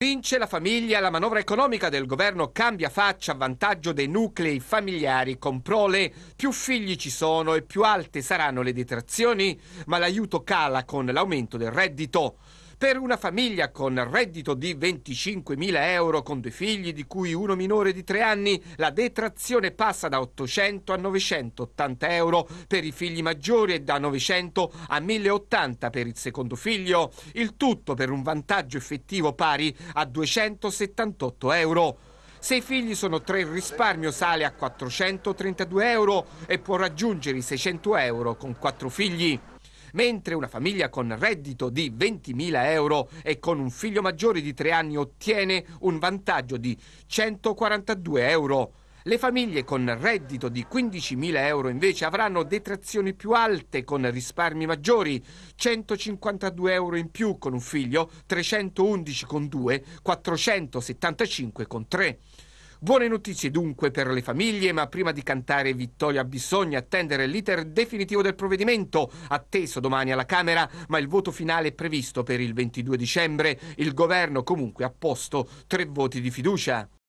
Vince la famiglia, la manovra economica del governo cambia faccia a vantaggio dei nuclei familiari con prole, più figli ci sono e più alte saranno le detrazioni, ma l'aiuto cala con l'aumento del reddito. Per una famiglia con reddito di 25.000 euro con due figli di cui uno minore di tre anni, la detrazione passa da 800 a 980 euro per i figli maggiori e da 900 a 1080 per il secondo figlio, il tutto per un vantaggio effettivo pari a 278 euro. Se i figli sono tre, il risparmio sale a 432 euro e può raggiungere i 600 euro con quattro figli mentre una famiglia con reddito di 20.000 euro e con un figlio maggiore di 3 anni ottiene un vantaggio di 142 euro. Le famiglie con reddito di 15.000 euro invece avranno detrazioni più alte con risparmi maggiori, 152 euro in più con un figlio, 311 con due, 475 con tre. Buone notizie dunque per le famiglie, ma prima di cantare vittoria bisogna attendere l'iter definitivo del provvedimento, atteso domani alla Camera, ma il voto finale è previsto per il 22 dicembre. Il governo comunque ha posto tre voti di fiducia.